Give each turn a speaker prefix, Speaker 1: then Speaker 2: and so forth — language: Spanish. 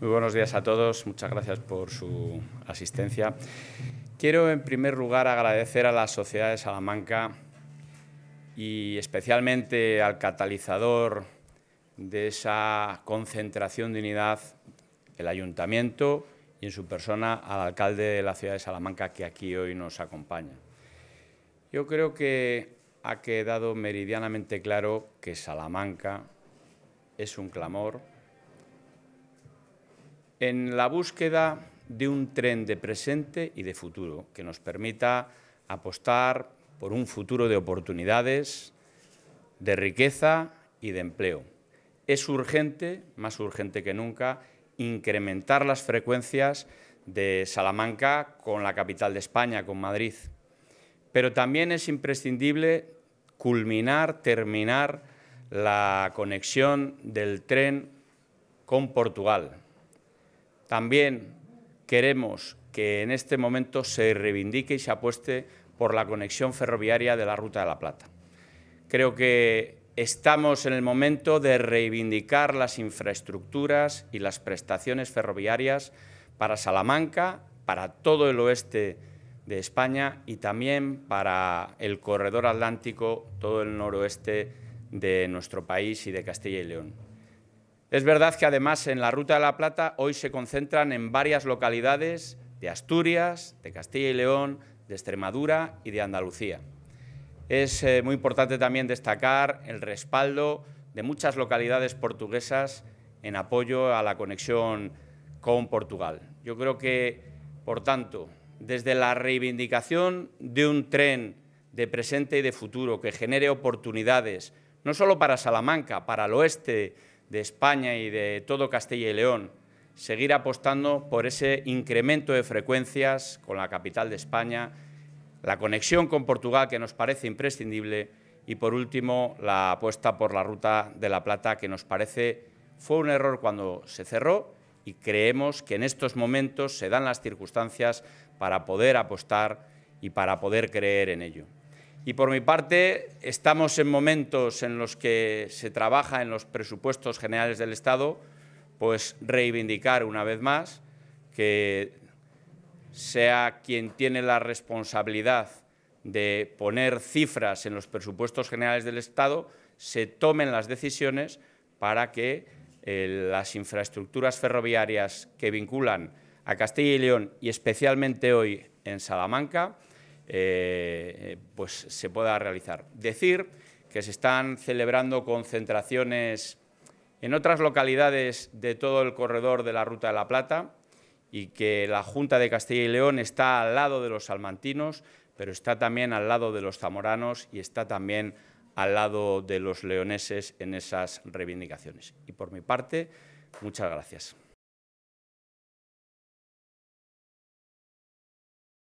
Speaker 1: Muy buenos días a todos, muchas gracias por su asistencia. Quiero en primer lugar agradecer a la Sociedad de Salamanca y especialmente al catalizador de esa concentración de unidad, el Ayuntamiento y en su persona al alcalde de la ciudad de Salamanca que aquí hoy nos acompaña. Yo creo que ha quedado meridianamente claro que Salamanca es un clamor, en la búsqueda de un tren de presente y de futuro que nos permita apostar por un futuro de oportunidades, de riqueza y de empleo. Es urgente, más urgente que nunca, incrementar las frecuencias de Salamanca con la capital de España, con Madrid. Pero también es imprescindible culminar, terminar la conexión del tren con Portugal. También queremos que en este momento se reivindique y se apueste por la conexión ferroviaria de la Ruta de la Plata. Creo que estamos en el momento de reivindicar las infraestructuras y las prestaciones ferroviarias para Salamanca, para todo el oeste de España y también para el corredor atlántico, todo el noroeste de nuestro país y de Castilla y León. Es verdad que además en la Ruta de la Plata hoy se concentran en varias localidades de Asturias, de Castilla y León, de Extremadura y de Andalucía. Es eh, muy importante también destacar el respaldo de muchas localidades portuguesas en apoyo a la conexión con Portugal. Yo creo que, por tanto, desde la reivindicación de un tren de presente y de futuro que genere oportunidades, no solo para Salamanca, para el oeste, de España y de todo Castilla y León, seguir apostando por ese incremento de frecuencias con la capital de España, la conexión con Portugal que nos parece imprescindible y por último la apuesta por la ruta de la Plata que nos parece fue un error cuando se cerró y creemos que en estos momentos se dan las circunstancias para poder apostar y para poder creer en ello. Y por mi parte, estamos en momentos en los que se trabaja en los presupuestos generales del Estado, pues reivindicar una vez más que sea quien tiene la responsabilidad de poner cifras en los presupuestos generales del Estado, se tomen las decisiones para que eh, las infraestructuras ferroviarias que vinculan a Castilla y León y especialmente hoy en Salamanca, eh, pues se pueda realizar. Decir que se están celebrando concentraciones en otras localidades de todo el corredor de la Ruta de la Plata y que la Junta de Castilla y León está al lado de los salmantinos, pero está también al lado de los zamoranos y está también al lado de los leoneses en esas reivindicaciones. Y por mi parte, muchas gracias.